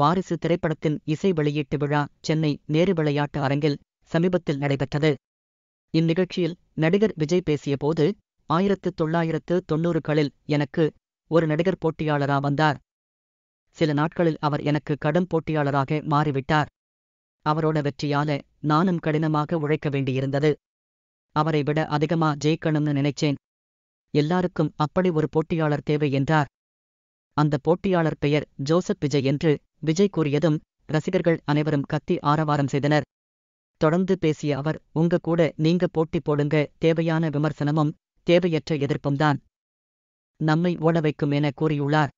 வாரிசு திரைப்படத்தின் இசை வெளியீட்டு விழா சென்னை நேரு விளையாட்டு அரங்கில் சமீபத்தில் நடைபெற்றது இந்நிகழ்ச்சியில் நடிகர் விஜய் பேசியபோது ஆயிரத்து தொள்ளாயிரத்து தொன்னூறுகளில் எனக்கு ஒரு நடிகர் போட்டியாளரா வந்தார் சில நாட்களில் அவர் எனக்கு கடும் போட்டியாளராக மாறிவிட்டார் அவரோட வெற்றியால நானும் கடினமாக உழைக்க வேண்டியிருந்தது அவரை விட அதிகமா ஜெயிக்கணும்னு நினைச்சேன் எல்லாருக்கும் அப்படி ஒரு போட்டியாளர் தேவை என்றார் அந்த போட்டியாளர் பெயர் ஜோசப் விஜய் என்று விஜய் கூறியதும் ரசிகர்கள் அனைவரும் கத்தி ஆரவாரம் செய்தனர் தொடர்ந்து பேசிய அவர் உங்க கூட நீங்க போட்டி போடுங்க தேவையான விமர்சனமும் தேவையற்ற எதிர்ப்பும் தான் நம்மை ஓட வைக்கும் என கூறியுள்ளார்